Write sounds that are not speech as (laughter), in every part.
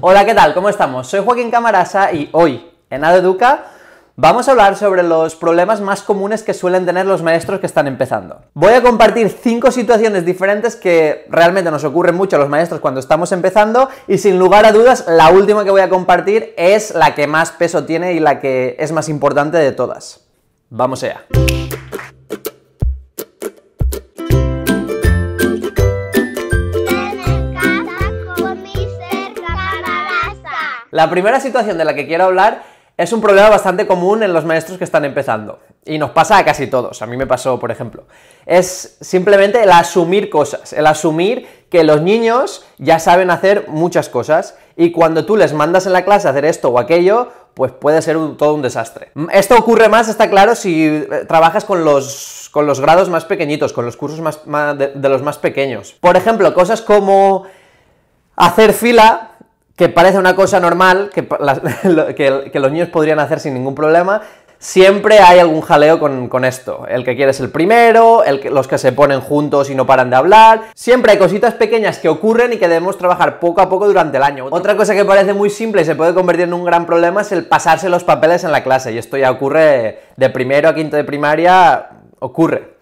Hola, ¿qué tal? ¿Cómo estamos? Soy Joaquín Camarasa y hoy, en Adeduca, vamos a hablar sobre los problemas más comunes que suelen tener los maestros que están empezando. Voy a compartir cinco situaciones diferentes que realmente nos ocurren mucho a los maestros cuando estamos empezando y sin lugar a dudas, la última que voy a compartir es la que más peso tiene y la que es más importante de todas. Vamos allá. La primera situación de la que quiero hablar es un problema bastante común en los maestros que están empezando. Y nos pasa a casi todos. A mí me pasó, por ejemplo. Es simplemente el asumir cosas, el asumir que los niños ya saben hacer muchas cosas y cuando tú les mandas en la clase hacer esto o aquello, pues puede ser todo un desastre. Mm, esto ocurre más, está claro, si eh, trabajas con los, con los grados más pequeñitos, con los cursos más, de los más pequeños. Por ejemplo, cosas como hacer fila que parece una cosa normal (laughs) que, los niños podrían hacer sin ningún problema. Siempre hay algún jaleo con, esto. El que quiere es el primero, los que se ponen juntos y no paran de hablar. Siempre hay cositas pequeñas que ocurren y que debemos trabajar poco a poco durante el año. Otra cosa que parece muy simple y se puede convertir en un gran problema es el pasarse los papeles en la clase. Y esto ya ocurre de primero a quinto de primaria, ocurre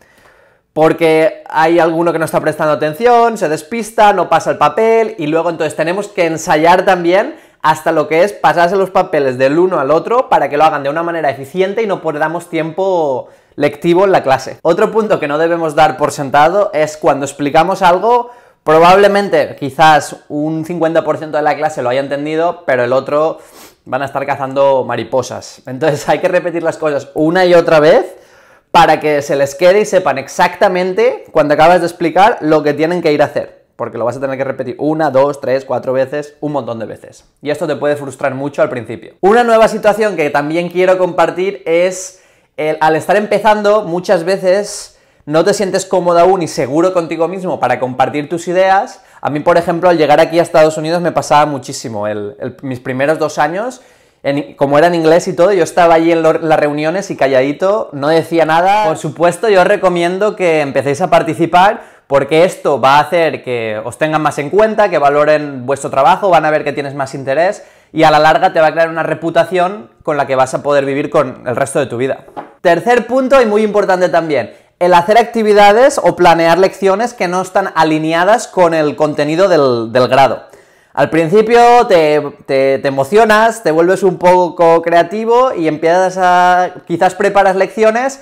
porque hay alguno que no está prestando atención, se despista, no pasa el papel y luego entonces tenemos que ensayar también hasta lo que es pasarse los papeles del uno al otro para que lo hagan de una manera eficiente y no perdamos tiempo lectivo en la clase. Otro punto que no debemos dar por sentado es cuando explicamos algo, probablemente quizás un 50% de la clase lo haya entendido, pero el otro van a estar cazando mariposas. Entonces hay que repetir las cosas una y otra vez para que se les quede y sepan exactamente cuando acabas de explicar lo que tienen que ir a hacer. Porque lo vas a tener que repetir una, dos, tres, cuatro veces, un montón de veces. Y esto te puede frustrar mucho al principio. Una nueva situación que también quiero compartir es al estar empezando muchas veces no te sientes cómodo aún y seguro contigo mismo para compartir tus ideas. A mí, por ejemplo, al llegar aquí a Estados Unidos me pasaba muchísimo. mis primeros dos años como era en inglés y todo, yo estaba allí en las reuniones y calladito, no decía nada. Por supuesto, yo os recomiendo que empecéis a participar porque esto va a hacer que os tengan más en cuenta, que valoren vuestro trabajo, van a ver que tienes más interés y a la larga te va a crear una reputación con la que vas a poder vivir con el resto de tu vida. Tercer punto y muy importante también, el hacer actividades o planear lecciones que no están alineadas con el contenido del grado. Al principio te, emocionas, te vuelves un poco creativo y empiezas a. quizás preparas lecciones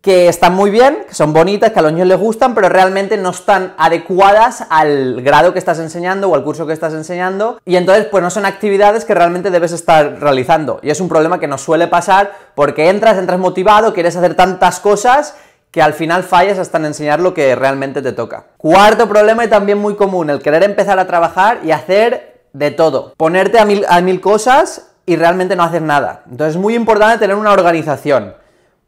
que están muy bien, que son bonitas, que a los niños les gustan, pero realmente no están adecuadas al grado que estás enseñando o al curso que estás enseñando, y entonces pues no son actividades que realmente debes estar realizando. Y es un problema que nos suele pasar porque entras, entras motivado, quieres hacer tantas cosas que al final falles hasta en enseñar lo que realmente te toca. Cuarto problema y también muy común, el querer empezar a trabajar y hacer de todo. Ponerte a mil, a mil cosas y realmente no hacer nada. Entonces es muy importante tener una organización.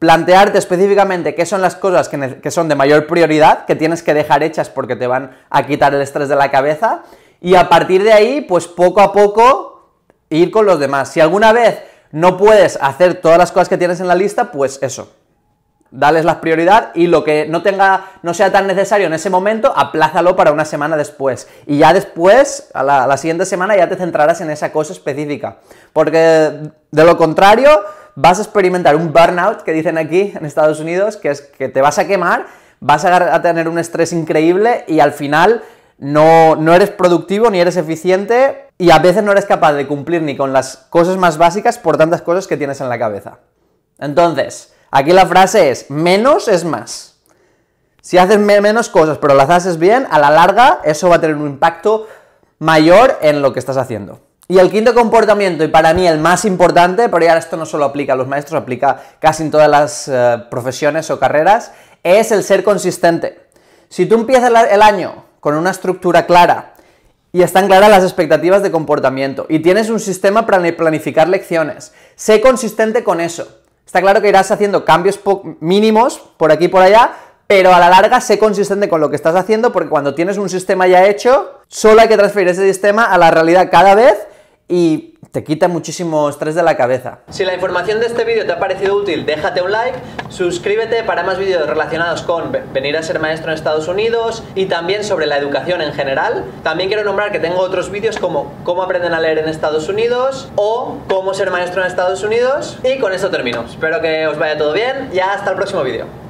Plantearte específicamente qué son las cosas que, que son de mayor prioridad, que tienes que dejar hechas porque te van a quitar el estrés de la cabeza. Y a partir de ahí, pues poco a poco ir con los demás. Si alguna vez no puedes hacer todas las cosas que tienes en la lista, pues eso, dales la prioridad y lo que no tenga, no sea tan necesario en ese momento, aplázalo para una semana después. Y ya después, a la, siguiente semana, ya te centrarás en esa cosa específica. Porque de lo contrario, vas a experimentar un burnout, que dicen aquí en Estados Unidos, que es que te vas a quemar, vas a, tener un estrés increíble y al final no, no eres productivo ni eres eficiente y a veces no eres capaz de cumplir ni con las cosas más básicas por tantas cosas que tienes en la cabeza. Entonces, Aquí la frase es, menos es más. Si haces menos cosas pero las haces bien, a la larga eso va a tener un impacto mayor en lo que estás haciendo. Y el quinto comportamiento, y para mí el más importante, pero ya esto no solo aplica a los maestros, aplica casi en todas las eh, profesiones o carreras, es el ser consistente. Si tú empiezas el año con una estructura clara y están claras las expectativas de comportamiento y tienes un sistema para planificar lecciones, sé consistente con eso. Está claro que irás haciendo cambios mínimos por aquí y por allá, pero a la larga sé consistente con lo que estás haciendo porque cuando tienes un sistema ya hecho, solo hay que transferir ese sistema a la realidad cada vez y te quita muchísimo estrés de la cabeza. Si la información de este vídeo te ha parecido útil, déjate un like, suscríbete para más vídeos relacionados con venir a ser maestro en Estados Unidos y también sobre la educación en general. También quiero nombrar que tengo otros vídeos como cómo aprenden a leer en Estados Unidos o cómo ser maestro en Estados Unidos. Y con eso termino. Espero que os vaya todo bien y hasta el próximo vídeo.